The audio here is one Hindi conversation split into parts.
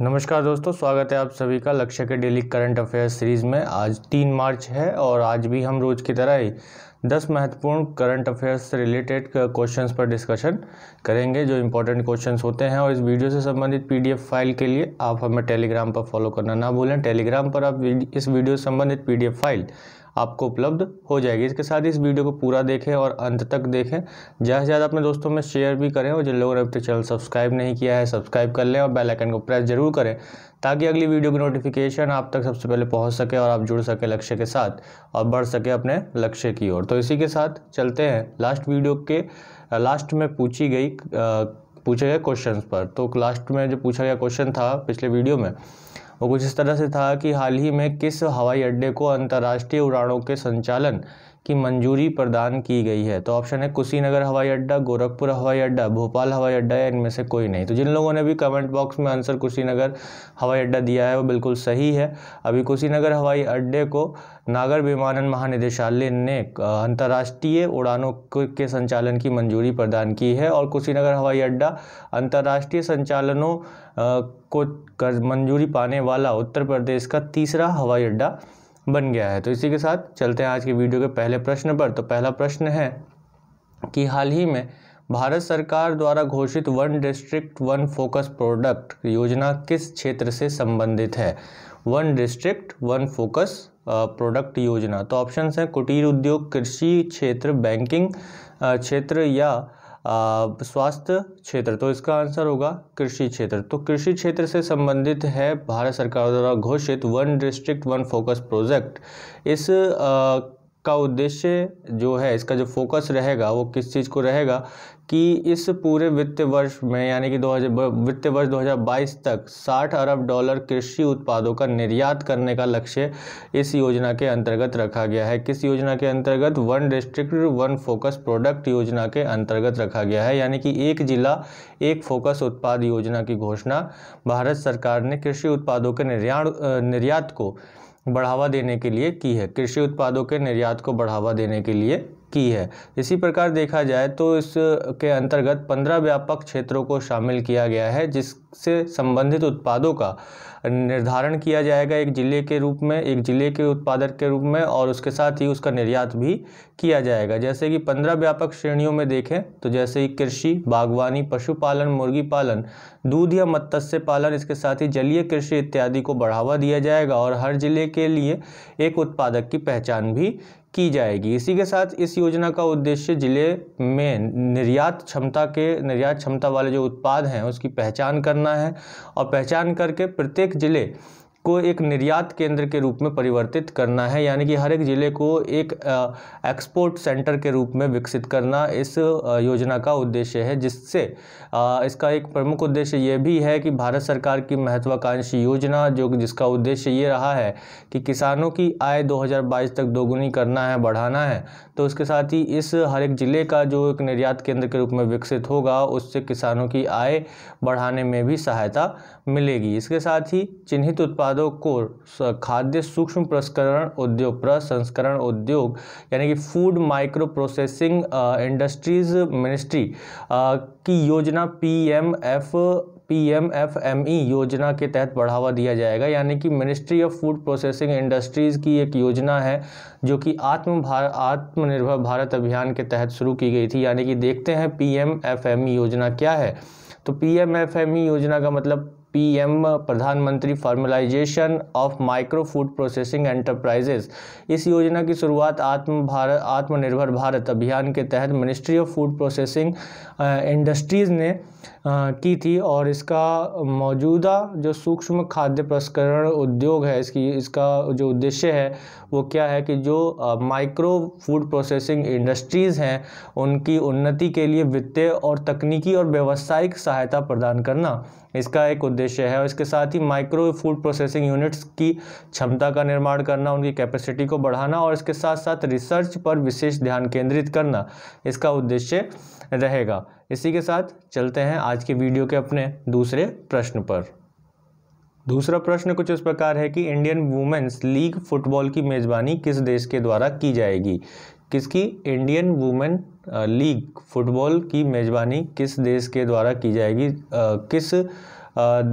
नमस्कार दोस्तों स्वागत है आप सभी का लक्ष्य के डेली करंट अफेयर्स सीरीज़ में आज तीन मार्च है और आज भी हम रोज़ की तरह ही दस महत्वपूर्ण करंट अफेयर्स से रिलेटेड क्वेश्चंस पर डिस्कशन करेंगे जो इंपॉर्टेंट क्वेश्चंस होते हैं और इस वीडियो से संबंधित पीडीएफ फाइल के लिए आप हमें टेलीग्राम पर फॉलो करना ना भूलें टेलीग्राम पर आप इस वीडियो से संबंधित पी फाइल आपको उपलब्ध हो जाएगी इसके साथ इस वीडियो को पूरा देखें और अंत तक देखें ज़्यादा से ज़्यादा अपने दोस्तों में शेयर भी करें और जिन लोगों ने अब तक चैनल सब्सक्राइब नहीं किया है सब्सक्राइब कर लें और बेल आइकन को प्रेस जरूर करें ताकि अगली वीडियो की नोटिफिकेशन आप तक सबसे पहले पहुँच सके और आप जुड़ सके लक्ष्य के साथ और बढ़ सके अपने लक्ष्य की ओर तो इसी के साथ चलते हैं लास्ट वीडियो के लास्ट में पूछी गई पूछे गए क्वेश्चन पर तो लास्ट में जो पूछा गया क्वेश्चन था पिछले वीडियो में वो कुछ इस तरह से था कि हाल ही में किस हवाई अड्डे को अंतर्राष्ट्रीय उड़ानों के संचालन की मंजूरी प्रदान की गई है तो ऑप्शन है कुशीनगर हवाई अड्डा गोरखपुर हवाई अड्डा भोपाल हवाई अड्डा या इनमें से कोई नहीं तो जिन लोगों ने भी कमेंट बॉक्स में आंसर कुशीनगर हवाई अड्डा दिया है वो बिल्कुल सही है अभी कुशीनगर हवाई अड्डे को नागर विमानन महानिदेशालय ने अंतर्राष्ट्रीय उड़ानों के संचालन की मंजूरी प्रदान की है और कुशीनगर हवाई अड्डा अंतर्राष्ट्रीय संचालनों को मंजूरी पाने वाला उत्तर प्रदेश का तीसरा हवाई अड्डा बन गया है तो इसी के साथ चलते हैं आज के वीडियो के पहले प्रश्न पर तो पहला प्रश्न है कि हाल ही में भारत सरकार द्वारा घोषित one district one focus product योजना किस क्षेत्र से संबंधित है one district one focus product योजना तो ऑप्शन हैं कुटीर उद्योग कृषि क्षेत्र बैंकिंग क्षेत्र या स्वास्थ्य क्षेत्र तो इसका आंसर होगा कृषि क्षेत्र तो कृषि क्षेत्र से संबंधित है भारत सरकार द्वारा घोषित one district one focus project इस आ, का उद्देश्य जो है इसका जो फोकस रहेगा वो किस चीज़ को रहेगा कि इस पूरे वित्त वर्ष में यानी कि 2000 वित्त वर्ष 2022 तक 60 अरब डॉलर कृषि उत्पादों का निर्यात करने का लक्ष्य इस योजना के अंतर्गत रखा गया है किस योजना के अंतर्गत one district one focus product योजना के अंतर्गत रखा गया है यानी कि एक जिला एक फोकस उत्पाद योजना की घोषणा भारत सरकार ने कृषि उत्पादों के निर्याण निर्यात को बढ़ावा देने के लिए की है कृषि उत्पादों के निर्यात को बढ़ावा देने के लिए की है इसी प्रकार देखा जाए तो इसके अंतर्गत पंद्रह व्यापक क्षेत्रों को शामिल किया गया है जिससे संबंधित उत्पादों का निर्धारण किया जाएगा एक ज़िले के रूप में एक ज़िले के उत्पादक के रूप में और उसके साथ ही उसका निर्यात भी किया जाएगा जैसे कि पंद्रह व्यापक श्रेणियों में देखें तो जैसे ही कृषि बागवानी पशुपालन मुर्गी पालन दूध या मत्स्य पालन इसके साथ ही जलीय कृषि इत्यादि को बढ़ावा दिया जाएगा और हर ज़िले के लिए एक उत्पादक की पहचान भी की जाएगी इसी के साथ इस योजना का उद्देश्य जिले में निर्यात क्षमता के निर्यात क्षमता वाले जो उत्पाद हैं उसकी पहचान करना है और पहचान करके प्रत्येक ज़िले को एक निर्यात केंद्र के रूप में परिवर्तित करना है यानी कि हर एक ज़िले को एक एक्सपोर्ट सेंटर के रूप में विकसित करना इस योजना का उद्देश्य है जिससे इसका एक प्रमुख उद्देश्य ये भी है कि भारत सरकार की महत्वाकांक्षी योजना जो जिसका उद्देश्य ये रहा है कि किसानों की आय 2022 तक दोगुनी करना है बढ़ाना है तो इसके साथ ही इस हर एक ज़िले का जो एक निर्यात केंद्र के रूप में विकसित होगा उससे किसानों की आय बढ़ाने में भी सहायता मिलेगी इसके साथ ही चिन्हित उत्पादों को खाद्य सूक्ष्म प्रसंस्करण उद्योग प्रसंस्करण उद्योग यानी कि food micro processing industries ministry की योजना P M F P M F M E योजना के तहत बढ़ावा दिया जाएगा यानी कि ministry of food processing industries की एक योजना है जो कि आत्म भार आत्मनिर्भर भारत अभियान के तहत शुरू की गई थी यानी कि देखते हैं P M F M E योजना क्या है तो P M F M E योजना का मतलब पीएम प्रधानमंत्री formalisation of micro food processing enterprises इस योजना की शुरुआत आत्म भारत आत्मनिर्भर भारत अभियान के तहत ministry of food processing industries ने की थी और इसका मौजूदा जो सूक्ष्म खाद्य प्रसंस्करण उद्योग है इसकी इसका जो उद्देश्य है वो क्या है कि जो माइक्रो फूड प्रोसेसिंग इंडस्ट्रीज़ हैं उनकी उन्नति के लिए वित्तीय और तकनीकी और व्यावसायिक सहायता प्रदान करना इसका एक उद्देश्य है और इसके साथ ही माइक्रो फूड प्रोसेसिंग यूनिट्स की क्षमता का निर्माण करना उनकी कैपेसिटी को बढ़ाना और इसके साथ साथ रिसर्च पर विशेष ध्यान केंद्रित करना इसका उद्देश्य रहेगा इसी के साथ चलते हैं आज के वीडियो के अपने दूसरे प्रश्न पर दूसरा प्रश्न कुछ इस प्रकार है कि इंडियन वुमेन्स लीग फुटबॉल की मेज़बानी किस देश के द्वारा की जाएगी किसकी इंडियन वुमेन लीग फुटबॉल की मेज़बानी किस देश के द्वारा की जाएगी आ, किस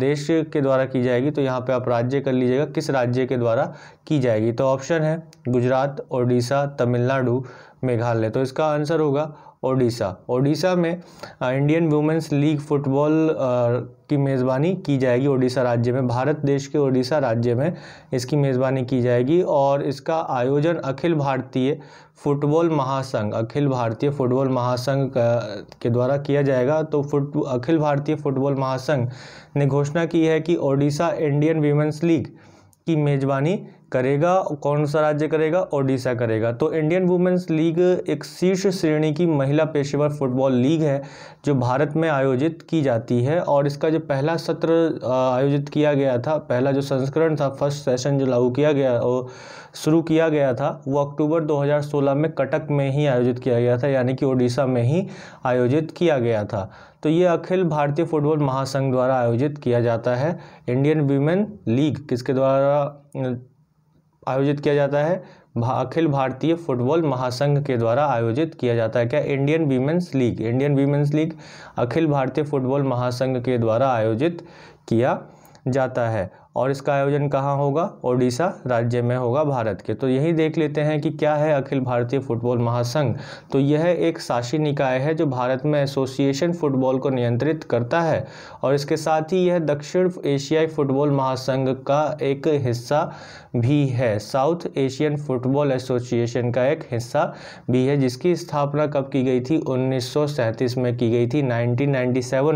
देश के द्वारा की जाएगी तो यहाँ पे आप राज्य कर लीजिएगा किस राज्य के द्वारा की जाएगी तो ऑप्शन है गुजरात ओडिशा तमिलनाडु मेघालय तो इसका आंसर होगा ओडिशा ओडिशा में इंडियन वुमेंस लीग फुटबॉल की मेज़बानी की जाएगी ओडिशा राज्य में भारत देश के ओडिशा राज्य में इसकी मेज़बानी की जाएगी और इसका आयोजन अखिल भारतीय फुटबॉल महासंघ अखिल भारतीय फुटबॉल महासंघ के द्वारा किया जाएगा तो फुट अखिल भारतीय फुटबॉल महासंघ ने घोषणा की है कि ओडिशा इंडियन वीमेंस लीग की मेज़बानी करेगा कौन सा राज्य करेगा ओडिशा करेगा तो इंडियन वुमेंस लीग एक शीर्ष श्रेणी की महिला पेशेवर फुटबॉल लीग है जो भारत में आयोजित की जाती है और इसका जो पहला सत्र आयोजित किया गया था पहला जो संस्करण था फर्स्ट सेशन जो लागू किया गया शुरू किया गया था वो अक्टूबर 2016 में कटक में ही आयोजित किया गया था यानी कि ओडिशा में ही आयोजित किया गया था तो ये अखिल भारतीय फुटबॉल महासंघ द्वारा आयोजित किया जाता है इंडियन वीमेन लीग किसके द्वारा आयोजित किया जाता है भा, अखिल भारतीय फुटबॉल महासंघ के द्वारा आयोजित किया जाता है क्या Indian Women's League Indian Women's League अखिल भारतीय फुटबॉल महासंघ के द्वारा आयोजित किया जाता है और इसका आयोजन कहाँ होगा ओडिशा राज्य में होगा भारत के तो यही देख लेते हैं कि क्या है अखिल भारतीय फुटबॉल महासंघ तो यह एक शासी निकाय है जो भारत में एसोसिएशन फुटबॉल को नियंत्रित करता है और इसके साथ ही यह दक्षिण एशियाई फुटबॉल महासंघ का एक हिस्सा भी है साउथ एशियन फुटबॉल एसोसिएशन का एक हिस्सा भी है जिसकी स्थापना कब की गई थी उन्नीस में की गई थी नाइनटीन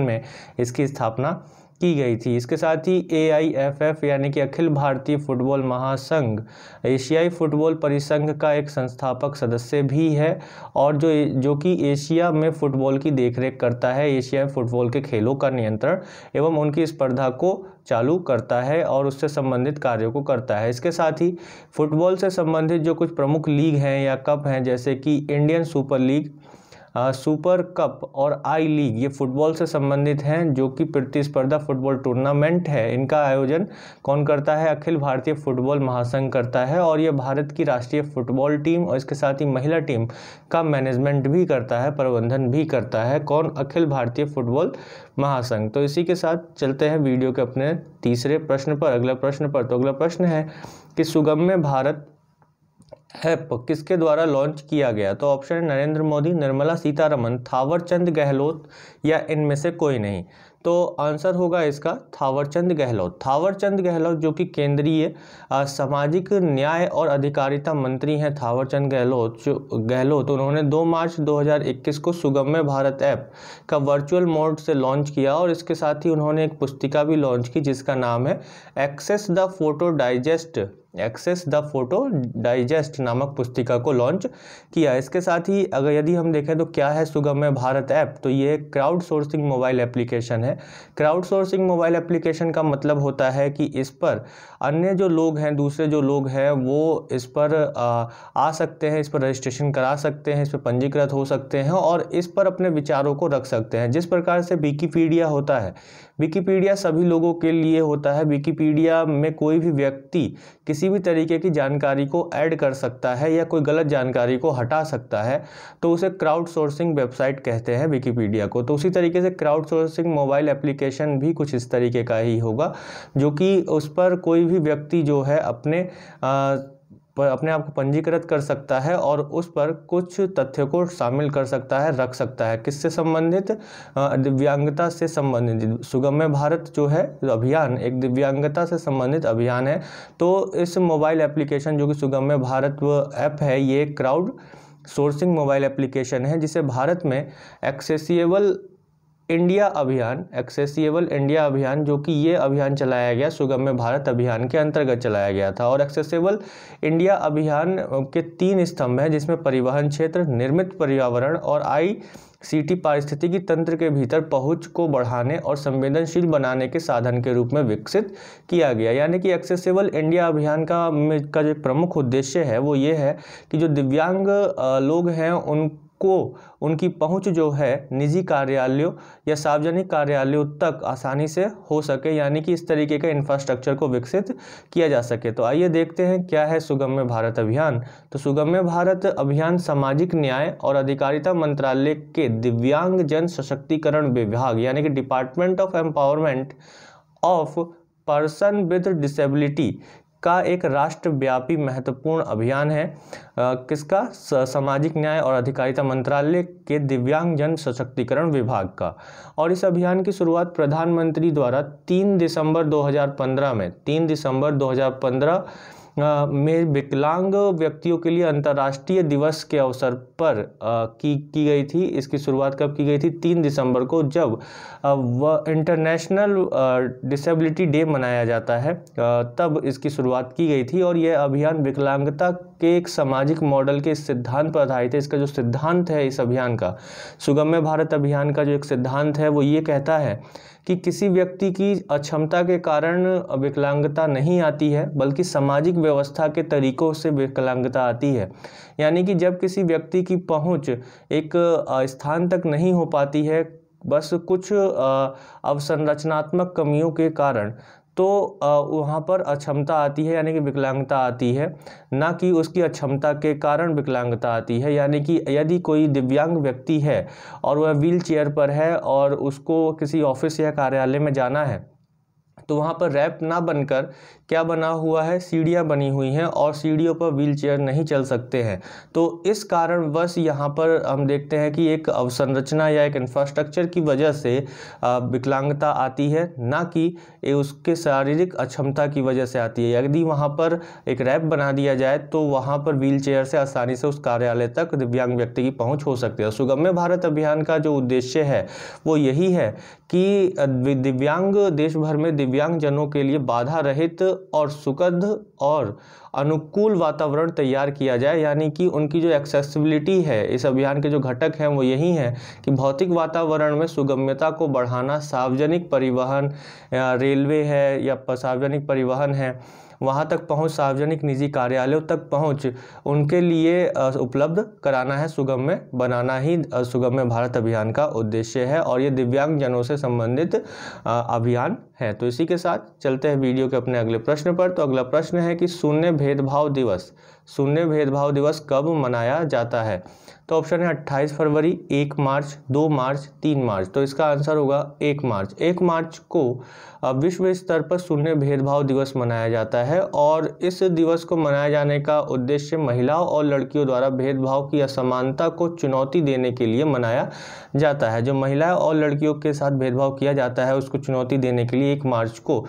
में इसकी स्थापना की गई थी इसके साथ ही एआईएफएफ यानी कि अखिल भारतीय फुटबॉल महासंघ एशियाई फुटबॉल परिसंघ का एक संस्थापक सदस्य भी है और जो जो कि एशिया में फुटबॉल की देखरेख करता है एशियाई फुटबॉल के खेलों का नियंत्रण एवं उनकी स्पर्धा को चालू करता है और उससे संबंधित कार्यों को करता है इसके साथ ही फुटबॉल से संबंधित जो कुछ प्रमुख लीग हैं या कप हैं जैसे कि Indian Super League Super Cup और आई लीग ये फुटबॉल से संबंधित हैं जो कि प्रतिस्पर्धा फुटबॉल टूर्नामेंट है इनका आयोजन कौन करता है अखिल भारतीय फुटबॉल महासंघ करता है और ये भारत की राष्ट्रीय फुटबॉल टीम और इसके साथ ही महिला टीम का मैनेजमेंट भी करता है प्रबंधन भी करता है कौन अखिल भारतीय फुटबॉल महासंघ तो इसी के साथ चलते हैं वीडियो के अपने तीसरे प्रश्न पर अगला प्रश्न पर तो अगला प्रश्न है कि सुगम्य भारत ऐप किसके द्वारा लॉन्च किया गया तो ऑप्शन है नरेंद्र मोदी निर्मला सीतारमन थावरचंद गहलोत या इनमें से कोई नहीं तो आंसर होगा इसका थावरचंद गहलोत थावरचंद गहलोत जो कि केंद्रीय सामाजिक न्याय और अधिकारिता मंत्री हैं थावरचंद गहलोत जो गहलोत उन्होंने 2 मार्च 2021 को सुगम्य भारत ऐप का वर्चुअल मोड से लॉन्च किया और इसके साथ ही उन्होंने एक पुस्तिका भी लॉन्च की जिसका नाम है Access the Photo Digest Access the Photo Digest नामक पुस्तिका को लॉन्च किया इसके साथ ही अगर यदि हम देखें तो क्या है सुगम्य भारत ऐप तो ये क्राउड सोर्सिंग मोबाइल एप्लीकेशन है क्राउड सोर्सिंग मोबाइल एप्लीकेशन का मतलब होता है कि इस पर अन्य जो लोग हैं दूसरे जो लोग हैं वो इस पर आ, आ सकते हैं इस पर रजिस्ट्रेशन करा सकते हैं इस पर पंजीकृत हो सकते हैं और इस पर अपने विचारों को रख सकते हैं जिस प्रकार से विकीपीडिया होता है विकीपीडिया सभी लोगों के लिए होता है विकीपीडिया में कोई भी व्यक्ति किसी भी तरीके की जानकारी को ऐड कर सकता है या कोई गलत जानकारी को हटा सकता है तो उसे क्राउड सोर्सिंग वेबसाइट कहते हैं विकीपीडिया को तो उसी तरीके से क्राउड सोर्सिंग मोबाइल एप्लीकेशन भी कुछ इस तरीके का ही होगा जो कि उस पर कोई भी व्यक्ति जो है अपने आ, पर अपने आप को पंजीकृत कर सकता है और उस पर कुछ तथ्य को शामिल कर सकता है रख सकता है किससे संबंधित दिव्यांगता से संबंधित सुगम्य भारत जो है अभियान एक दिव्यांगता से संबंधित अभियान है तो इस मोबाइल एप्लीकेशन जो कि सुगम्य भारत ऐप है ये क्राउड सोर्सिंग मोबाइल एप्लीकेशन है जिसे भारत में एक्सेसिएबल इंडिया अभियान एक्सेसिबल इंडिया अभियान जो कि ये अभियान चलाया गया सुगम्य भारत अभियान के अंतर्गत चलाया गया था और एक्सेसिबल इंडिया अभियान के तीन स्तंभ हैं जिसमें परिवहन क्षेत्र निर्मित पर्यावरण और आई पारिस्थिति पारिस्थितिकी तंत्र के भीतर पहुंच को बढ़ाने और संवेदनशील बनाने के साधन के रूप में विकसित किया गया यानी कि एक्सेसिबल इंडिया अभियान का का जो प्रमुख उद्देश्य है वो ये है कि जो दिव्यांग लोग हैं उन को उनकी पहुंच जो है निजी कार्यालयों या सार्वजनिक कार्यालयों तक आसानी से हो सके यानी कि इस तरीके का इंफ्रास्ट्रक्चर को विकसित किया जा सके तो आइए देखते हैं क्या है सुगम्य भारत अभियान तो सुगम्य भारत अभियान सामाजिक न्याय और अधिकारिता मंत्रालय के दिव्यांग जन सशक्तिकरण विभाग यानी कि Department of Empowerment of Person with Disability का एक राष्ट्रव्यापी महत्वपूर्ण अभियान है किसका सामाजिक न्याय और अधिकारिता मंत्रालय के दिव्यांग जन सशक्तिकरण विभाग का और इस अभियान की शुरुआत प्रधानमंत्री द्वारा तीन दिसंबर 2015 में तीन दिसंबर 2015 में विकलांग व्यक्तियों के लिए अंतर्राष्ट्रीय दिवस के अवसर पर की की गई थी इसकी शुरुआत कब की गई थी तीन दिसंबर को जब व इंटरनेशनल डिसेबिलिटी डे मनाया जाता है तब इसकी शुरुआत की गई थी और यह अभियान विकलांगता के एक सामाजिक मॉडल के सिद्धांत पर आधारित है इसका जो सिद्धांत है इस अभियान का सुगम्य भारत अभियान का जो एक सिद्धांत है वो ये कहता है कि किसी व्यक्ति की अक्षमता के कारण विकलांगता नहीं आती है बल्कि सामाजिक व्यवस्था के तरीकों से विकलांगता आती है यानी कि जब किसी व्यक्ति की पहुंच एक स्थान तक नहीं हो पाती है बस कुछ अवसंरचनात्मक कमियों के कारण तो वहाँ पर अक्षमता आती है यानी कि विकलांगता आती है ना कि उसकी अक्षमता के कारण विकलांगता आती है यानी कि यदि कोई दिव्यांग व्यक्ति है और वह व्हील चेयर पर है और उसको किसी ऑफिस या कार्यालय में जाना है तो वहाँ पर रैप ना बनकर क्या बना हुआ है सीढ़ियाँ बनी हुई हैं और सीढ़ियों पर व्हील चेयर नहीं चल सकते हैं तो इस कारणवश यहाँ पर हम देखते हैं कि एक अवसंरचना या एक इंफ्रास्ट्रक्चर की वजह से विकलांगता आती है ना कि उसके शारीरिक अक्षमता की वजह से आती है यदि वहाँ पर एक रैप बना दिया जाए तो वहाँ पर व्हील चेयर से आसानी से उस कार्यालय तक दिव्यांग व्यक्ति की पहुँच हो सकती है सुगम्य भारत अभियान का जो उद्देश्य है वो यही है कि दिव्यांग देश भर में दिव्यांग जनों के लिए बाधा रहित और सुखद और अनुकूल वातावरण तैयार किया जाए यानी कि उनकी जो एक्सेसिबिलिटी है इस अभियान के जो घटक हैं वो यही हैं कि भौतिक वातावरण में सुगम्यता को बढ़ाना सार्वजनिक परिवहन रेलवे है या सार्वजनिक परिवहन है वहाँ तक पहुँच सार्वजनिक निजी कार्यालयों तक पहुँच उनके लिए उपलब्ध कराना है सुगम में बनाना ही सुगम में भारत अभियान का उद्देश्य है और ये दिव्यांगजनों से संबंधित अभियान है तो इसी के साथ चलते हैं वीडियो के अपने अगले प्रश्न पर तो अगला प्रश्न है कि शून्य भेदभाव दिवस शून्य भेदभाव दिवस कब मनाया जाता है तो ऑप्शन है 28 फरवरी 1 मार्च 2 मार्च 3 मार्च तो इसका आंसर होगा 1 मार्च 1 मार्च को विश्व स्तर पर शून्य भेदभाव दिवस मनाया जाता है और इस दिवस को मनाए जाने का उद्देश्य महिलाओं और लड़कियों द्वारा भेदभाव की असमानता को चुनौती देने के लिए मनाया जाता है जो महिलाएं और लड़कियों के साथ भेदभाव किया जाता है उसको चुनौती देने के लिए एक मार्च को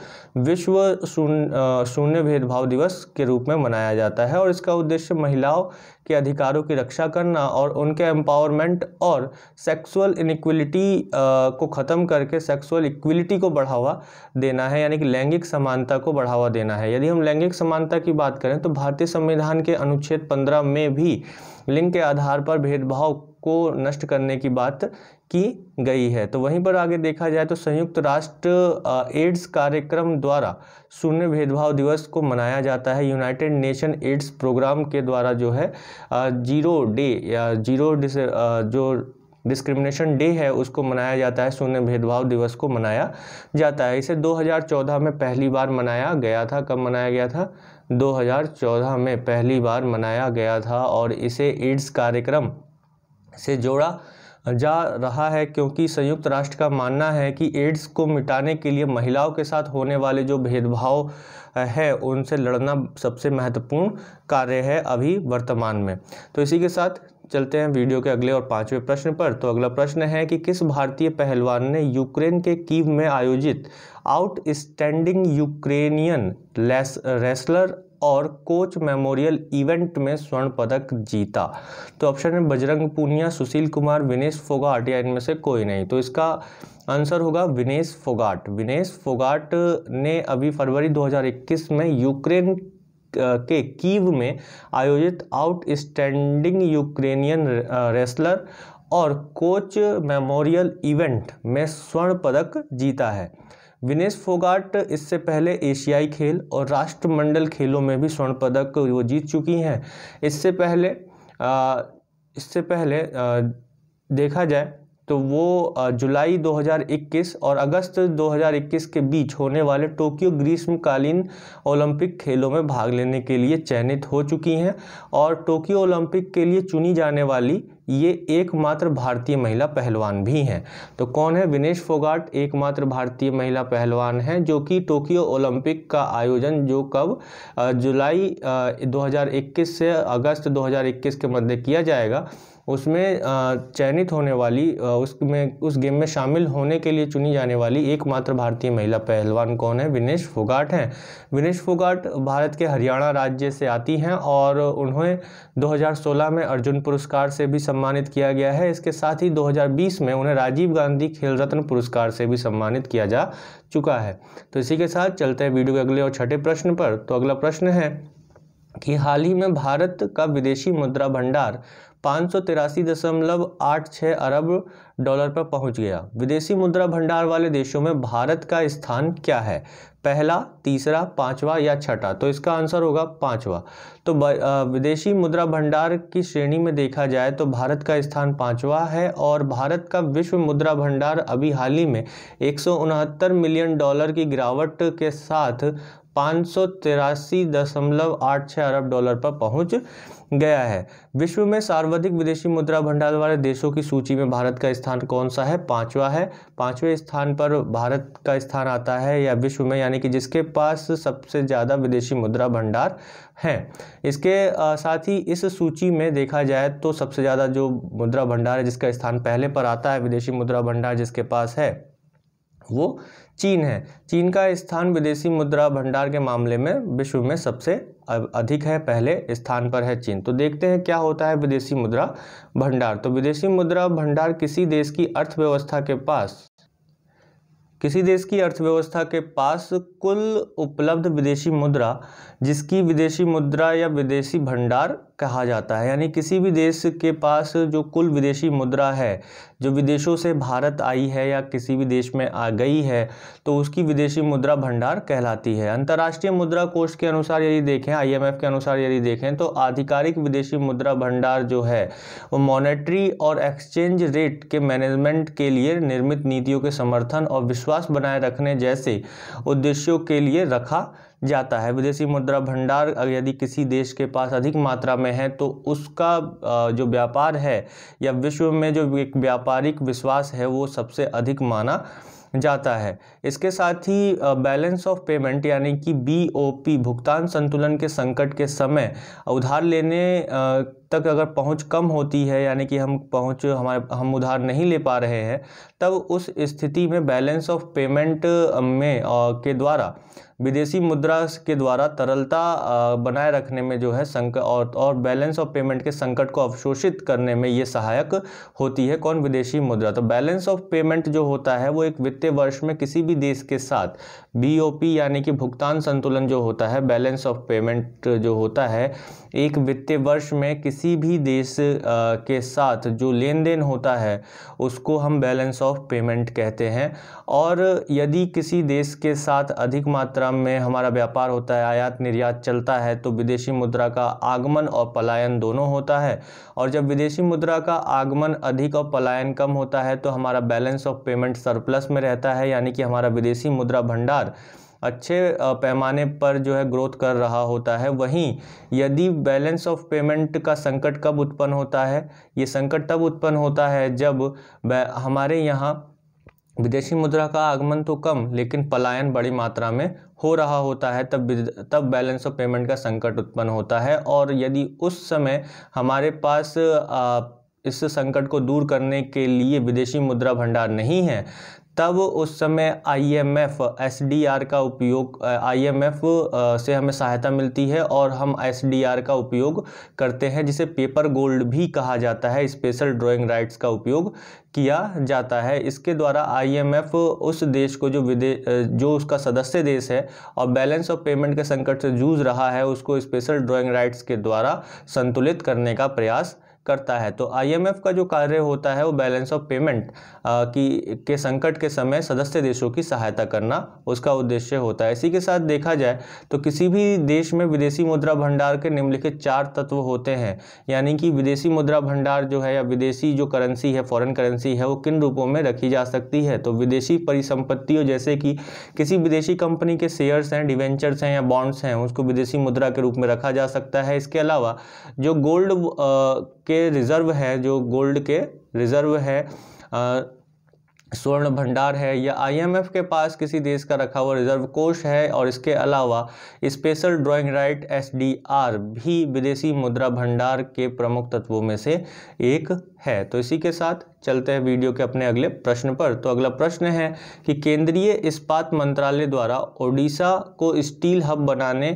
विश्व शून्य भेदभाव दिवस के रूप में मनाया जाता है और इसका उद्देश्य महिलाओं के अधिकारों की रक्षा करना और उनके एम्पावरमेंट और सेक्सुअल इनिक्वलिटी को ख़त्म करके सेक्सुअल इक्वलिटी को बढ़ावा देना है यानी कि लैंगिक समानता को बढ़ावा देना है यदि हम लैंगिक समानता की बात करें तो भारतीय संविधान के अनुच्छेद पंद्रह में भी लिंग के आधार पर भेदभाव को नष्ट करने की बात की गई है तो वहीं पर आगे देखा जाए तो संयुक्त राष्ट्र एड्स कार्यक्रम द्वारा शून्य भेदभाव दिवस को मनाया जाता है यूनाइटेड नेशन एड्स प्रोग्राम के द्वारा जो है जीरो डे या जीरो जो डिस्क्रिमिनेशन डे है उसको मनाया जाता है शून्य भेदभाव दिवस को मनाया जाता है इसे 2014 में पहली बार मनाया गया था कब मनाया गया था 2014 में पहली बार मनाया गया था और इसे एड्स कार्यक्रम से जोड़ा जा रहा है क्योंकि संयुक्त राष्ट्र का मानना है कि एड्स को मिटाने के लिए महिलाओं के साथ होने वाले जो भेदभाव है उनसे लड़ना सबसे महत्वपूर्ण कार्य है अभी वर्तमान में तो इसी के साथ चलते हैं वीडियो के अगले और पांचवें प्रश्न पर तो अगला प्रश्न है कि किस भारतीय पहलवान ने यूक्रेन के कीव में आयोजित आउटस्टैंडिंग यूक्रेनियन रेसलर और कोच मेमोरियल इवेंट में स्वर्ण पदक जीता तो ऑप्शन है बजरंग पूनिया सुशील कुमार विनेश फोगाट या इनमें से कोई नहीं तो इसका आंसर होगा विनेश फोगाट विनेश फोगाट ने अभी फरवरी 2021 में यूक्रेन के कीव में आयोजित आउटस्टैंडिंग यूक्रेनियन रेसलर और कोच मेमोरियल इवेंट में स्वर्ण पदक जीता है विनेश फोगाट इससे पहले एशियाई खेल और राष्ट्रमंडल खेलों में भी स्वर्ण पदक वो जीत चुकी हैं इससे पहले आ, इससे पहले आ, देखा जाए तो वो जुलाई 2021 और अगस्त 2021 के बीच होने वाले टोक्यो ग्रीष्मकालीन ओलंपिक खेलों में भाग लेने के लिए चयनित हो चुकी हैं और टोक्यो ओलंपिक के लिए चुनी जाने वाली ये एकमात्र भारतीय महिला पहलवान भी हैं तो कौन है विनेश फोगाट एकमात्र भारतीय महिला पहलवान हैं जो कि टोक्यो ओलंपिक का आयोजन जो कब जुलाई 2021 से अगस्त 2021 के मध्य किया जाएगा उसमें चयनित होने वाली उसमें उस गेम में शामिल होने के लिए चुनी जाने वाली एकमात्र भारतीय महिला पहलवान कौन है विनेश फोगाट हैं विनेश फोगाट भारत के हरियाणा राज्य से आती हैं और उन्हें 2016 में अर्जुन पुरस्कार से भी सम्मानित किया गया है इसके साथ ही 2020 में उन्हें राजीव गांधी खेल रत्न पुरस्कार से भी सम्मानित किया जा चुका है तो इसी के साथ चलते हैं वीडियो के अगले और छठे प्रश्न पर तो अगला प्रश्न है कि हाल ही में भारत का विदेशी मुद्रा भंडार पाँच सौ तिरासी दशमलव आठ छः अरब डॉलर पर पहुंच गया विदेशी मुद्रा भंडार वाले देशों में भारत का स्थान क्या है पहला तीसरा पांचवा या छठा तो इसका आंसर होगा पांचवा तो विदेशी मुद्रा भंडार की श्रेणी में देखा जाए तो भारत का स्थान पांचवा है और भारत का विश्व मुद्रा भंडार अभी हाल ही में एक मिलियन डॉलर की गिरावट के साथ पाँच सौ तिरासी दशमलव आठ छः अरब डॉलर पर पहुंच गया है विश्व में सर्वाधिक विदेशी मुद्रा भंडार वाले देशों की सूची में भारत का स्थान कौन सा है पांचवा है पांचवें स्थान पर भारत का स्थान आता है या विश्व में यानी कि जिसके पास सबसे ज़्यादा विदेशी मुद्रा भंडार हैं इसके साथ ही इस सूची में देखा जाए तो सबसे ज़्यादा जो मुद्रा भंडार है जिसका स्थान पहले पर आता है विदेशी मुद्रा भंडार जिसके पास है वो चीन है चीन का स्थान विदेशी मुद्रा भंडार के मामले में विश्व में सबसे अधिक है पहले स्थान पर है चीन तो देखते हैं क्या होता है विदेशी मुद्रा भंडार तो विदेशी मुद्रा भंडार किसी देश की अर्थव्यवस्था के पास किसी देश की अर्थव्यवस्था के पास कुल उपलब्ध विदेशी मुद्रा जिसकी विदेशी मुद्रा या विदेशी भंडार कहा जाता है यानी किसी भी देश के पास जो कुल विदेशी मुद्रा है जो विदेशों से भारत आई है या किसी भी देश में आ गई है तो उसकी विदेशी मुद्रा भंडार कहलाती है अंतर्राष्ट्रीय मुद्रा कोष के अनुसार यदि देखें आईएमएफ के अनुसार यदि देखें तो आधिकारिक विदेशी मुद्रा भंडार जो है वो मॉनेटरी और एक्सचेंज रेट के मैनेजमेंट के लिए निर्मित नीतियों के समर्थन और विश्वास बनाए रखने जैसे उद्देश्यों के लिए रखा जाता है विदेशी मुद्रा भंडार यदि किसी देश के पास अधिक मात्रा में है तो उसका जो व्यापार है या विश्व में जो एक व्यापारिक विश्वास है वो सबसे अधिक माना जाता है इसके साथ ही बैलेंस ऑफ पेमेंट यानी कि बीओपी भुगतान संतुलन के संकट के समय उधार लेने तक अगर पहुंच कम होती है यानी कि हम पहुंच हमारे हम उधार नहीं ले पा रहे हैं तब उस स्थिति में बैलेंस ऑफ पेमेंट में के द्वारा विदेशी मुद्रा के द्वारा तरलता बनाए रखने में जो है संकट और और बैलेंस ऑफ पेमेंट के संकट को अवशोषित करने में ये सहायक होती है कौन विदेशी मुद्रा तो बैलेंस ऑफ पेमेंट जो होता है वो एक वित्तीय वर्ष में किसी भी देश के साथ बीओपी यानी कि भुगतान संतुलन जो होता है बैलेंस ऑफ पेमेंट जो होता है एक वित्तीय वर्ष में किसी भी देश के साथ जो लेन देन होता है उसको हम बैलेंस ऑफ पेमेंट कहते हैं और यदि किसी देश के साथ अधिक मात्रा में हमारा व्यापार होता है आयात निर्यात चलता है तो विदेशी मुद्रा का आगमन और पलायन दोनों होता है और जब विदेशी मुद्रा का आगमन अधिक और पलायन कम होता है तो हमारा बैलेंस ऑफ पेमेंट सरप्लस में रहता है यानी कि हमारा विदेशी मुद्रा भंडार बाजार अच्छे पैमाने पर जो है ग्रोथ कर रहा होता है वहीं यदि बैलेंस ऑफ पेमेंट का संकट कब उत्पन्न होता है ये संकट तब उत्पन्न होता है जब हमारे यहाँ विदेशी मुद्रा का आगमन तो कम लेकिन पलायन बड़ी मात्रा में हो रहा होता है तब तब बैलेंस ऑफ पेमेंट का संकट उत्पन्न होता है और यदि उस समय हमारे पास आ, इस संकट को दूर करने के लिए विदेशी मुद्रा भंडार नहीं है तब उस समय आईएमएफ एसडीआर का उपयोग आईएमएफ से हमें सहायता मिलती है और हम एसडीआर का उपयोग करते हैं जिसे पेपर गोल्ड भी कहा जाता है स्पेशल ड्राइंग राइट्स का उपयोग किया जाता है इसके द्वारा आईएमएफ उस देश को जो विदेश जो उसका सदस्य देश है और बैलेंस ऑफ पेमेंट के संकट से जूझ रहा है उसको स्पेशल ड्राइंग राइट्स के द्वारा संतुलित करने का प्रयास करता है तो आईएमएफ का जो कार्य होता है वो बैलेंस ऑफ पेमेंट की के संकट के समय सदस्य देशों की सहायता करना उसका उद्देश्य होता है इसी के साथ देखा जाए तो किसी भी देश में विदेशी मुद्रा भंडार के निम्नलिखित चार तत्व होते हैं यानी कि विदेशी मुद्रा भंडार जो है या विदेशी जो करेंसी है फॉरन करेंसी है वो किन रूपों में रखी जा सकती है तो विदेशी परिसंपत्तियों जैसे कि किसी विदेशी कंपनी के शेयर्स हैं डिवेंचर्स हैं या बॉन्ड्स हैं उसको विदेशी मुद्रा के रूप में रखा जा सकता है इसके अलावा जो गोल्ड के रिज़र्व है जो गोल्ड के रिज़र्व है स्वर्ण भंडार है या आईएमएफ के पास किसी देश का रखा हुआ रिजर्व कोष है और इसके अलावा स्पेशल ड्राइंग राइट एसडीआर भी विदेशी मुद्रा भंडार के प्रमुख तत्वों में से एक है तो इसी के साथ चलते हैं वीडियो के अपने अगले प्रश्न पर तो अगला प्रश्न है कि केंद्रीय इस्पात मंत्रालय द्वारा ओडिशा को स्टील हब बनाने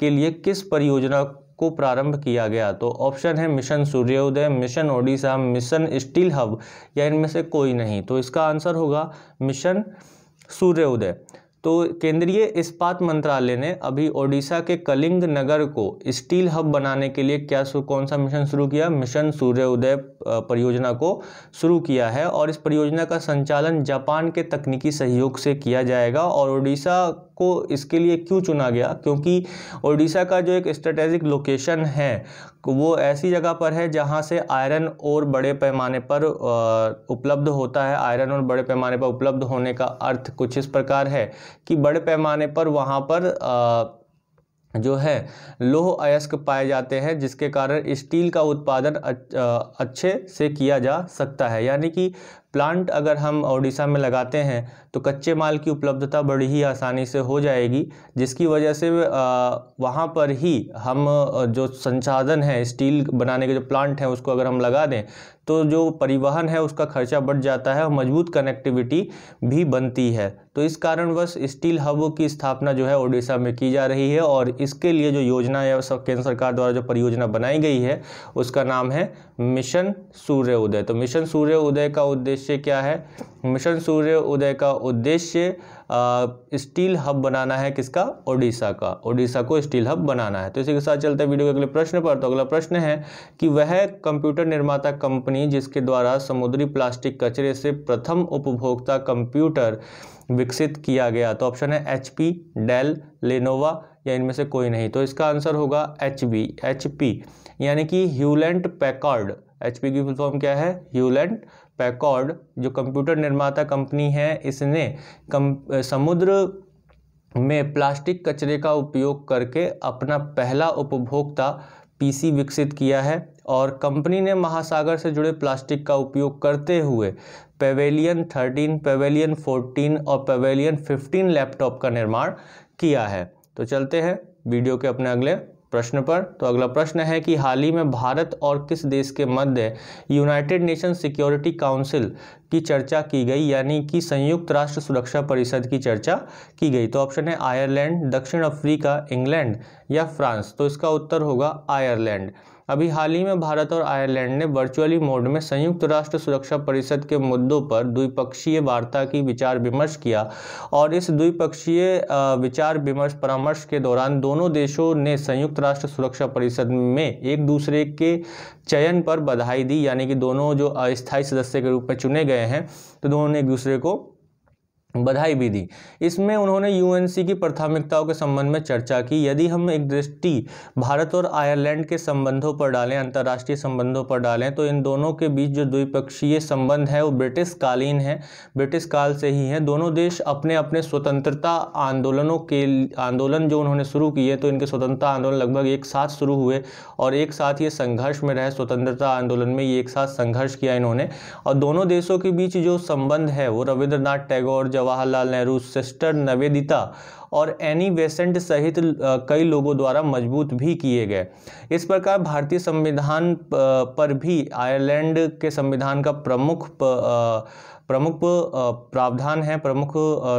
के लिए किस परियोजना को प्रारंभ किया गया तो ऑप्शन है mission Suryoday mission Odisha mission steel hub या इनमें से कोई नहीं तो इसका आंसर होगा मिशन सूर्योदय तो केंद्रीय इस्पात मंत्रालय ने अभी ओडिशा के कलिंग नगर को स्टील हब बनाने के लिए क्या कौन सा मिशन शुरू किया मिशन सूर्योदय परियोजना को शुरू किया है और इस परियोजना का संचालन जापान के तकनीकी सहयोग से किया जाएगा और ओडिशा को इसके लिए क्यों चुना गया क्योंकि ओडिशा का जो एक स्ट्रेटेजिक लोकेशन है वो ऐसी जगह पर है जहाँ से आयरन और बड़े पैमाने पर उपलब्ध होता है आयरन और बड़े पैमाने पर उपलब्ध होने का अर्थ कुछ इस प्रकार है कि बड़े पैमाने पर वहाँ पर आ, जो है लोह अयस्क पाए जाते हैं जिसके कारण स्टील का उत्पादन अच्छे से किया जा सकता है यानी कि प्लांट अगर हम ओडिशा में लगाते हैं तो कच्चे माल की उपलब्धता बड़ी ही आसानी से हो जाएगी जिसकी वजह से वहाँ पर ही हम जो संसाधन है स्टील बनाने के जो प्लांट हैं उसको अगर हम लगा दें तो जो परिवहन है उसका खर्चा बढ़ जाता है और मजबूत कनेक्टिविटी भी बनती है तो इस कारणवश स्टील हब की स्थापना जो है ओडिशा में की जा रही है और इसके लिए जो योजना या केंद्र सरकार द्वारा जो परियोजना बनाई गई है उसका नाम है मिशन सूर्योदय तो मिशन सूर्योदय का उद्देश्य क्या है मिशन सूर्योदय का उद्देश्य स्टील हब बनाना है किसका ओडिशा का ओडिशा को स्टील हब बनाना है तो इसी के साथ चलते हैं वीडियो के अगले प्रश्न पर तो अगला प्रश्न है कि वह कंप्यूटर निर्माता कंपनी जिसके द्वारा समुद्री प्लास्टिक कचरे से प्रथम उपभोक्ता कंप्यूटर विकसित किया गया तो ऑप्शन है एच पी डेल लेनोवा या इनमें से कोई नहीं तो इसका आंसर होगा एच बी एच पी यानी कि ह्यूलैंड पैकॉर्ड एच पी की फुलफॉर्म फॉर्म क्या है ह्यूलैंड पैकॉर्ड जो कंप्यूटर निर्माता कंपनी है इसने कम समुद्र में प्लास्टिक कचरे का उपयोग करके अपना पहला उपभोक्ता पीसी विकसित किया है और कंपनी ने महासागर से जुड़े प्लास्टिक का उपयोग करते हुए पेवेलियन 13, पेवेलियन 14 और पेवेलियन 15 लैपटॉप का निर्माण किया है तो चलते हैं वीडियो के अपने अगले प्रश्न पर तो अगला प्रश्न है कि हाल ही में भारत और किस देश के मध्य यूनाइटेड नेशन सिक्योरिटी काउंसिल की चर्चा की गई यानी कि संयुक्त राष्ट्र सुरक्षा परिषद की चर्चा की गई तो ऑप्शन है आयरलैंड दक्षिण अफ्रीका इंग्लैंड या फ्रांस तो इसका उत्तर होगा आयरलैंड अभी हाल ही में भारत और आयरलैंड ने वर्चुअली मोड में संयुक्त राष्ट्र सुरक्षा परिषद के मुद्दों पर द्विपक्षीय वार्ता की विचार विमर्श किया और इस द्विपक्षीय विचार विमर्श परामर्श के दौरान दोनों देशों ने संयुक्त राष्ट्र सुरक्षा परिषद में एक दूसरे के चयन पर बधाई दी यानी कि दोनों जो अस्थायी सदस्य के रूप में चुने गए हैं तो दोनों ने एक दूसरे को बधाई भी दी इसमें उन्होंने यूएनसी की प्राथमिकताओं के संबंध में चर्चा की यदि हम एक दृष्टि भारत और आयरलैंड के संबंधों पर डालें अंतर्राष्ट्रीय संबंधों पर डालें तो इन दोनों के बीच जो द्विपक्षीय संबंध है वो ब्रिटिश कालीन है ब्रिटिश काल से ही हैं दोनों देश अपने अपने स्वतंत्रता आंदोलनों के आंदोलन जो उन्होंने शुरू किए तो इनके स्वतंत्रता आंदोलन लगभग एक साथ शुरू हुए और एक साथ ये संघर्ष में रहे स्वतंत्रता आंदोलन में ये एक साथ संघर्ष किया इन्होंने और दोनों देशों के बीच जो संबंध है वो रविंद्रनाथ टैगोर जवाहरलाल नेहरू सिस्टर नवेदिता और एनी वेसेंट सहित कई लोगों द्वारा मजबूत भी किए गए इस प्रकार भारतीय संविधान पर भी आयरलैंड के संविधान का प्रमुख प्रमुख प्रावधान है प्रमुख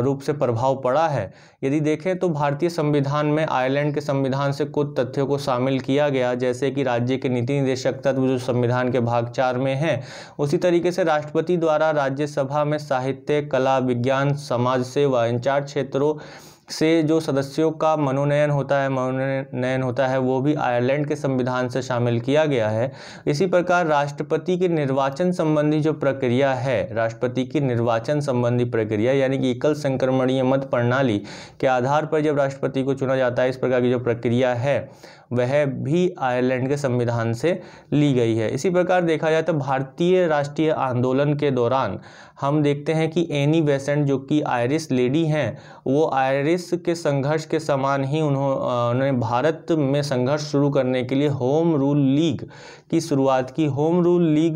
रूप से प्रभाव पड़ा है यदि देखें तो भारतीय संविधान में आयरलैंड के संविधान से कुछ तथ्यों को शामिल किया गया जैसे कि राज्य के नीति निदेशक तत्व जो संविधान के भाग चार में हैं उसी तरीके से राष्ट्रपति द्वारा राज्यसभा में साहित्य कला विज्ञान समाज सेवा इन चार क्षेत्रों से जो सदस्यों का मनोनयन होता है मनोनयन होता है वो भी आयरलैंड के संविधान से शामिल किया गया है इसी प्रकार राष्ट्रपति के निर्वाचन संबंधी जो प्रक्रिया है राष्ट्रपति की निर्वाचन संबंधी प्रक्रिया यानी कि एकल संक्रमणीय मत प्रणाली के आधार पर जब राष्ट्रपति को चुना जाता है इस प्रकार की जो प्रक्रिया है वह भी आयरलैंड के संविधान से ली गई है इसी प्रकार देखा जाए तो भारतीय राष्ट्रीय आंदोलन के दौरान हम देखते हैं कि एनी बेसेंट जो कि आयरिस लेडी हैं वो आयरिस के संघर्ष के समान ही उन्होंने भारत में संघर्ष शुरू करने के लिए होम रूल लीग की शुरुआत की होम रूल लीग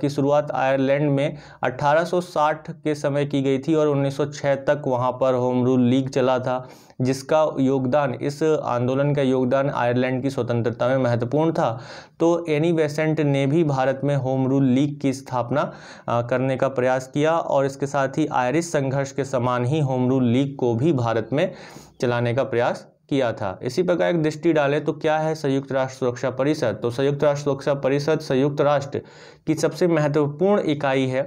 की शुरुआत आयरलैंड में 1860 के समय की गई थी और 1906 तक वहाँ पर होम रूल लीग चला था जिसका योगदान इस आंदोलन का योगदान आयरलैंड की स्वतंत्रता में महत्वपूर्ण था तो एनी बेसेंट ने भी भारत में होम रूल लीग की स्थापना करने का प्रयास किया और इसके साथ ही आयरिश संघर्ष के समान ही होम रूल लीग को भी भारत में चलाने का प्रयास किया था इसी प्रकार एक दृष्टि डालें तो क्या है संयुक्त राष्ट्र सुरक्षा परिषद तो संयुक्त राष्ट्र सुरक्षा परिषद संयुक्त राष्ट्र की सबसे महत्वपूर्ण इकाई है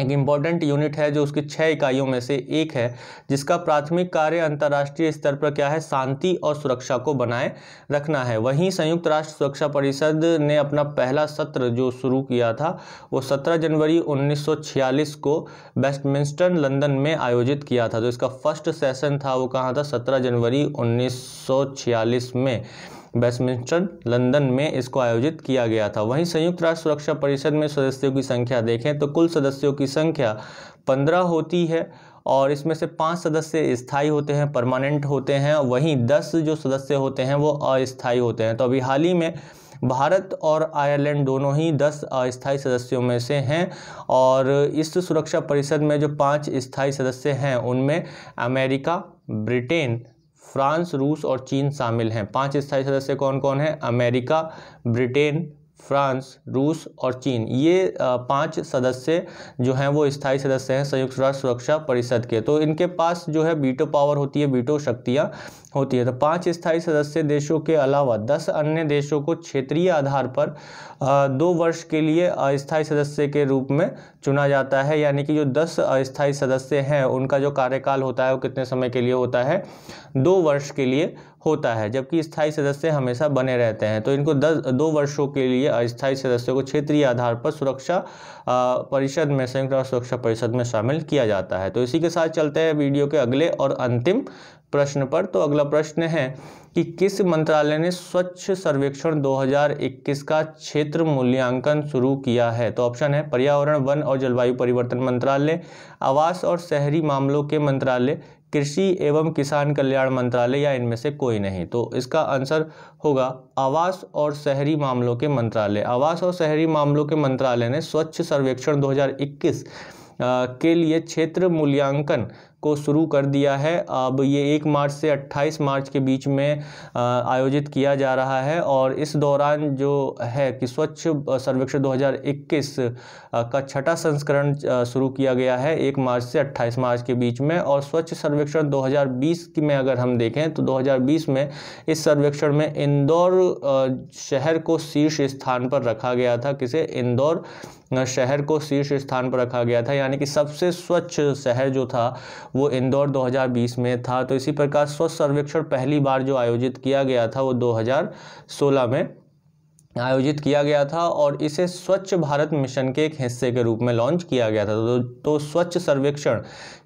एक इम्पॉर्टेंट यूनिट है जो उसकी छः इकाइयों में से एक है जिसका प्राथमिक कार्य अंतर्राष्ट्रीय स्तर पर क्या है शांति और सुरक्षा को बनाए रखना है वहीं संयुक्त राष्ट्र सुरक्षा परिषद ने अपना पहला सत्र जो शुरू किया था वो 17 जनवरी 1946 को वेस्टमिंस्टन लंदन में आयोजित किया था तो इसका फर्स्ट सेशन था वो कहाँ था सत्रह जनवरी उन्नीस में वेस्टमिंस्टर लंदन में इसको आयोजित किया गया था वहीं संयुक्त राष्ट्र सुरक्षा परिषद में सदस्यों की संख्या देखें तो कुल सदस्यों की संख्या पंद्रह होती है और इसमें से पाँच सदस्य स्थायी होते हैं परमानेंट होते हैं वहीं दस जो सदस्य होते हैं वो अस्थायी होते हैं तो अभी हाल ही में भारत और आयरलैंड दोनों ही दस अस्थायी सदस्यों में से हैं और इस सुरक्षा परिषद में जो पांच स्थायी सदस्य हैं उनमें अमेरिका ब्रिटेन फ्रांस रूस और चीन शामिल हैं पांच स्थायी सदस्य कौन कौन हैं अमेरिका ब्रिटेन फ्रांस रूस और चीन ये पांच सदस्य जो हैं वो स्थायी सदस्य हैं संयुक्त राष्ट्र सुरक्षा परिषद के तो इनके पास जो है बीटो पावर होती है बीटो शक्तियाँ होती है तो पांच स्थायी सदस्य देशों के अलावा दस अन्य देशों को क्षेत्रीय आधार पर दो वर्ष के लिए अस्थायी सदस्य के रूप में चुना जाता है यानी कि जो दस अस्थायी सदस्य हैं उनका जो कार्यकाल होता है वो कितने समय के लिए होता है दो वर्ष के लिए होता है जबकि स्थायी सदस्य हमेशा बने रहते हैं तो इनको दस दो वर्षों के लिए अस्थायी सदस्यों को क्षेत्रीय आधार पर सुरक्षा परिषद में संयुक्त राष्ट्र सुरक्षा परिषद में शामिल किया जाता है तो इसी के साथ चलते हैं वीडियो के अगले और अंतिम प्रश्न पर तो अगला प्रश्न है कि किस मंत्रालय ने स्वच्छ सर्वेक्षण 2021 का क्षेत्र मूल्यांकन शुरू किया है तो ऑप्शन है पर्यावरण वन और जलवायु परिवर्तन मंत्रालय आवास और शहरी मामलों के मंत्रालय कृषि एवं किसान कल्याण मंत्रालय या इनमें से कोई नहीं तो इसका आंसर होगा आवास और शहरी मामलों के मंत्रालय आवास और शहरी मामलों के मंत्रालय ने स्वच्छ सर्वेक्षण दो के लिए क्षेत्र मूल्यांकन को शुरू कर दिया है अब ये एक मार्च से 28 मार्च के बीच में आयोजित किया जा रहा है और इस दौरान जो है कि स्वच्छ सर्वेक्षण 2021 का छठा संस्करण शुरू किया गया है एक मार्च से 28 मार्च के बीच में और स्वच्छ सर्वेक्षण 2020 की में अगर हम देखें तो 2020 में इस सर्वेक्षण में इंदौर शहर को शीर्ष स्थान पर रखा गया था किसे इंदौर शहर को शीर्ष स्थान पर रखा गया था यानी कि सबसे स्वच्छ शहर जो था वो इंदौर 2020 में था तो इसी प्रकार स्वच्छ सर्वेक्षण पहली बार जो आयोजित किया गया था वो 2016 में आयोजित किया गया था और इसे स्वच्छ भारत मिशन के एक हिस्से के रूप में लॉन्च किया गया था तो, तो स्वच्छ सर्वेक्षण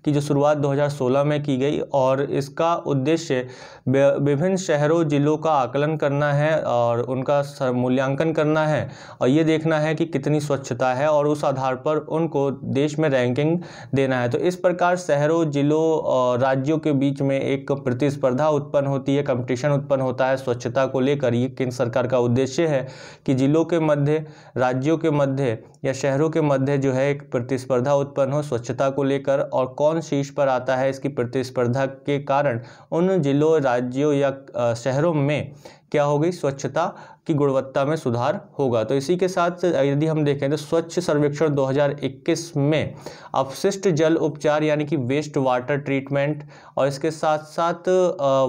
की जो शुरुआत 2016 में की गई और इसका उद्देश्य विभिन्न शहरों ज़िलों का आकलन करना है और उनका मूल्यांकन करना है और ये देखना है कि कितनी स्वच्छता है और उस आधार पर उनको देश में रैंकिंग देना है तो इस प्रकार शहरों ज़िलों और राज्यों के बीच में एक प्रतिस्पर्धा उत्पन्न होती है कंपटीशन उत्पन्न होता है स्वच्छता को लेकर ये केंद्र सरकार का उद्देश्य है कि ज़िलों के मध्य राज्यों के मध्य या शहरों के मध्य जो है एक प्रतिस्पर्धा उत्पन्न हो स्वच्छता को लेकर और कौन कौन शीर्ष पर आता है इसकी प्रतिस्पर्धा के कारण उन जिलों राज्यों या शहरों में क्या होगी स्वच्छता की गुणवत्ता में सुधार होगा तो इसी के साथ यदि हम देखें तो स्वच्छ सर्वेक्षण 2021 में अपशिष्ट जल उपचार यानी कि वेस्ट वाटर ट्रीटमेंट और इसके साथ साथ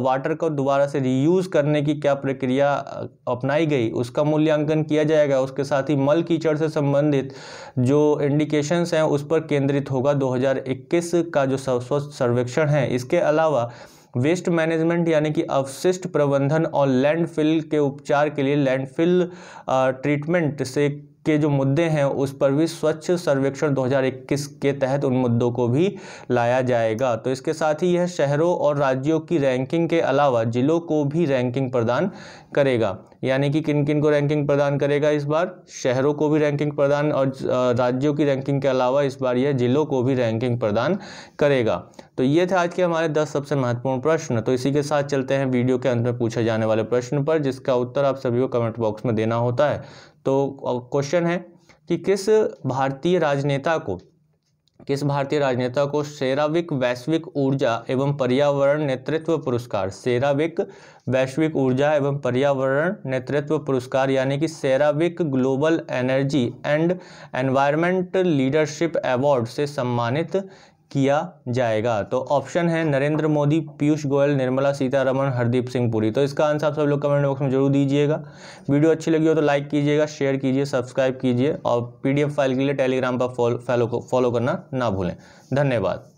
वाटर को दोबारा से रीयूज़ करने की क्या प्रक्रिया अपनाई गई उसका मूल्यांकन किया जाएगा उसके साथ ही मल कीचड़ से संबंधित जो इंडिकेशंस हैं उस पर केंद्रित होगा दो का जो स्वच्छ सर्वेक्षण है इसके अलावा वेस्ट मैनेजमेंट यानी कि अवशिष्ट प्रबंधन और लैंडफिल के उपचार के लिए लैंडफिल ट्रीटमेंट से के जो मुद्दे हैं उस पर भी स्वच्छ सर्वेक्षण 2021 के तहत उन मुद्दों को भी लाया जाएगा तो इसके साथ ही यह शहरों और राज्यों की रैंकिंग के अलावा ज़िलों को भी रैंकिंग प्रदान करेगा यानी कि किन किन को रैंकिंग प्रदान करेगा इस बार शहरों को भी रैंकिंग प्रदान और राज्यों की रैंकिंग के अलावा इस बार यह ज़िलों को भी रैंकिंग प्रदान करेगा तो ये थे आज के हमारे दस सबसे महत्वपूर्ण प्रश्न तो इसी के साथ चलते हैं वीडियो के अंत में पूछे जाने वाले प्रश्न पर जिसका उत्तर आप सभी को कमेंट बॉक्स में देना होता है तो क्वेश्चन है कि किस भारतीय राजनेता को किस भारतीय राजनेता को सेराविक वैश्विक ऊर्जा एवं पर्यावरण नेतृत्व पुरस्कार सेराविक वैश्विक ऊर्जा एवं पर्यावरण नेतृत्व पुरस्कार यानी कि CERAWeek global energy and environment leadership award से सम्मानित किया जाएगा तो ऑप्शन है नरेंद्र मोदी पीयूष गोयल निर्मला सीतारमन हरदीप सिंह पुरी तो इसका आंसर आप सब लोग कमेंट बॉक्स में जरूर दीजिएगा वीडियो अच्छी लगी हो तो लाइक कीजिएगा शेयर कीजिए सब्सक्राइब कीजिए और पीडीएफ फाइल के लिए टेलीग्राम पर फॉलो करना ना भूलें धन्यवाद